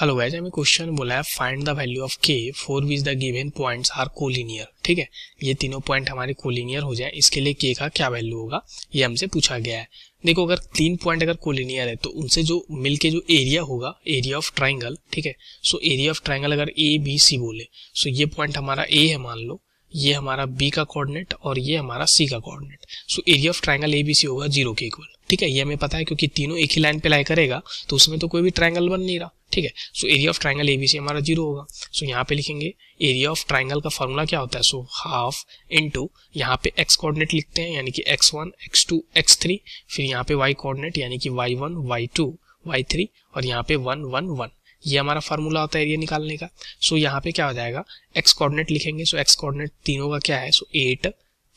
hello guys हमें question बोला है find the value of K for which the given points are collinear ठीक है ये तीनों पॉइंट हमारे कोलिनियर हो जाए इसके लिए के का क्या वैल्यू होगा ये हमसे पूछा गया है देखो अगर तीन पॉइंट अगर कोलिनियर है तो उनसे जो मिलके जो एरिया होगा एरिया ऑफ ट्राइंगल ठीक है सो एरिया ऑफ ट्राइंगल अगर ए बी सी बोले सो ये पॉइंट हमारा ए है मान लो ये हमारा बी का कोऑर्डिनेट और ये हमारा सी का coordinate so area of triangle A B C होगा जीरो के इक्वल ठीक है ये हमें पता है क्योंकि तीनों एक ही लाइन पे लाई करेगा तो उसमें तो कोई भी ट्राइंगल बन नहीं रहा ठीक है so area of triangle A B C हमारा जीरो होगा सो so, यहाँ पे लिखेंगे एरिया ऑफ ट्राइंगल का फॉर्मूला क्या होता है सो हाफ इन टू यहाँ पे एक्स कोऑर्डिनेट लिखते हैं यानी कि X one X two X three फिर यहाँ पे वाई कोऑर्डिनेट यानी कि Y one Y two Y three और यहाँ पे वन वन वन ये हमारा फॉर्मूला होता है एरिया निकालने का सो so, यहाँ पे क्या हो जाएगा एक्स कोऑर्डिनेट लिखेंगे सो एक्स कोऑर्डिनेट तीनों का क्या है सो एट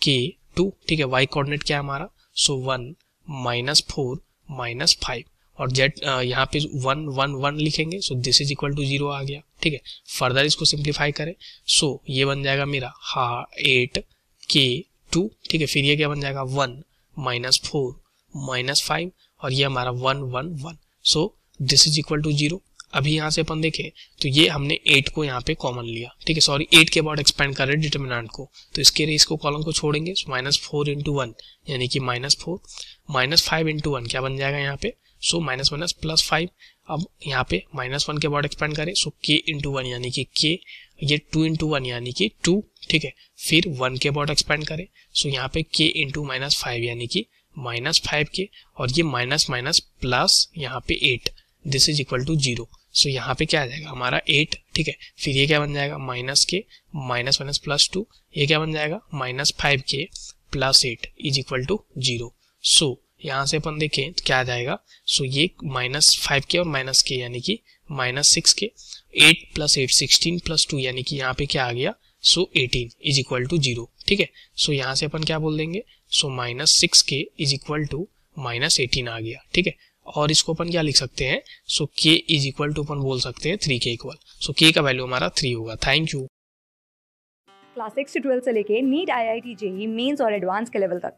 के टू ठीक है वाई कोऑर्डिनेट क्या है हमारा so one minus four minus five और जेड यहाँ पे वन वन वन लिखेंगे so this is equal to zero आ गया ठीक है फर्दर इसको सिंप्लीफाई करें सो so, ये बन जाएगा मेरा हा एट के टू ठीक है फिर ये क्या बन जाएगा one minus four minus five और ये हमारा one one one so this is equal to zero अभी यहाँ से अपन देखें तो ये हमने एट को यहाँ पे कॉमन लिया ठीक है sorry eight K about expand कर रहे हैं डिटर्मिनेंट को तो इसके लिए इसको कॉलम को छोड़ेंगे माइनस फोर इंटू वन यानी कि minus four minus five into one क्या बन जाएगा यहाँ पे so minus minus plus five अब यहाँ पे माइनस वन के बाद एक्सपेंड करें सो के इंटू वन यानी कि के ये टू इंटू वन यानी कि टू ठीक है फिर वन के बाद एक्सपेंड करें सो यहाँ पे के इंटू माइनस फाइव यानी कि माइनस फाइव के और ये माइनस माइनस प्लस यहाँ पे eight this is equal to zero so यहाँ पे क्या आ जाएगा हमारा एट ठीक है फिर ये क्या बन जाएगा माइनस के माइनस माइनस प्लस टू ये क्या बन जाएगा minus five K plus eight is equal to zero so यहाँ से अपन देखें तो क्या आ जाएगा सो ये माइनस फाइव के और माइनस के यानी कि minus six K eight plus eight sixteen plus two यानी कि यहाँ पे क्या आ गया so eighteen is equal to zero ठीक है सो यहाँ से अपन क्या बोल देंगे so minus six K is equal to minus eighteen आ गया ठीक है और इसको अपन क्या लिख सकते हैं सो के इज इक्वल टू अपन बोल सकते हैं थ्री के इक्वल सो के का वैल्यू हमारा थ्री होगा थैंक यू क्लास सिक्स से ट्वेल्थ से लेके NEET I I T JEE mains और एडवांस के लेवल तक